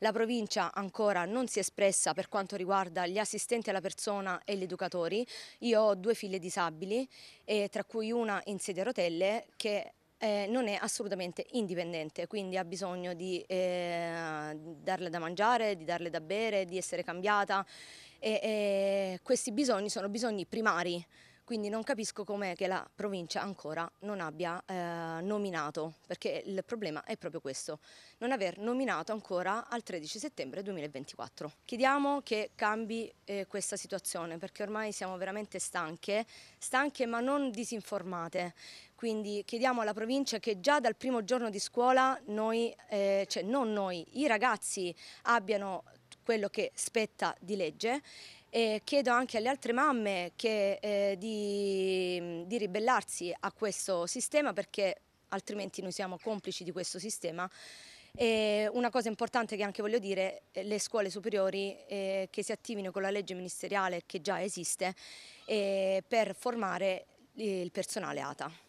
La provincia ancora non si è espressa per quanto riguarda gli assistenti alla persona e gli educatori. Io ho due figlie disabili, tra cui una in sedia a rotelle che eh, non è assolutamente indipendente, quindi ha bisogno di eh, darle da mangiare, di darle da bere, di essere cambiata e, e questi bisogni sono bisogni primari, quindi non capisco com'è che la provincia ancora non abbia eh, nominato, perché il problema è proprio questo, non aver nominato ancora al 13 settembre 2024. Chiediamo che cambi eh, questa situazione, perché ormai siamo veramente stanche, stanche ma non disinformate. Quindi chiediamo alla provincia che già dal primo giorno di scuola noi, eh, cioè non noi, i ragazzi abbiano quello che spetta di legge e chiedo anche alle altre mamme che, eh, di, di ribellarsi a questo sistema perché altrimenti noi siamo complici di questo sistema e una cosa importante che anche voglio dire, eh, le scuole superiori eh, che si attivino con la legge ministeriale che già esiste eh, per formare eh, il personale ATA.